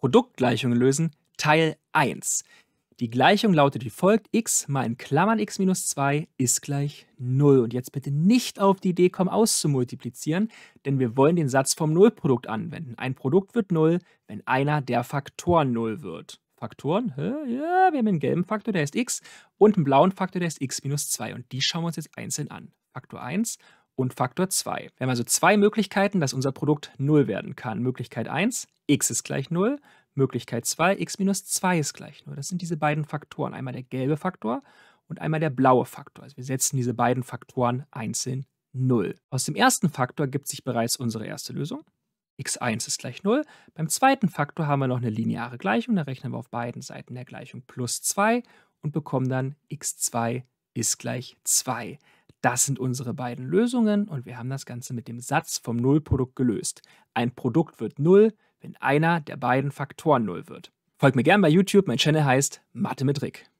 Produktgleichungen lösen, Teil 1. Die Gleichung lautet wie folgt: x mal in Klammern x minus 2 ist gleich 0. Und jetzt bitte nicht auf die Idee kommen, auszumultiplizieren, denn wir wollen den Satz vom Nullprodukt anwenden. Ein Produkt wird 0, wenn einer der Faktoren 0 wird. Faktoren? Ja, wir haben einen gelben Faktor, der ist x, und einen blauen Faktor, der ist x minus 2. Und die schauen wir uns jetzt einzeln an. Faktor 1 und Faktor 2. Wir haben also zwei Möglichkeiten, dass unser Produkt 0 werden kann. Möglichkeit 1, x ist gleich 0. Möglichkeit 2, x minus 2 ist gleich 0. Das sind diese beiden Faktoren. Einmal der gelbe Faktor und einmal der blaue Faktor. Also wir setzen diese beiden Faktoren einzeln 0. Aus dem ersten Faktor gibt sich bereits unsere erste Lösung x1 ist gleich 0. Beim zweiten Faktor haben wir noch eine lineare Gleichung, da rechnen wir auf beiden Seiten der Gleichung plus 2 und bekommen dann x2 ist gleich 2. Das sind unsere beiden Lösungen und wir haben das Ganze mit dem Satz vom Nullprodukt gelöst. Ein Produkt wird null, wenn einer der beiden Faktoren null wird. Folgt mir gerne bei YouTube, mein Channel heißt Mathe mit Rick.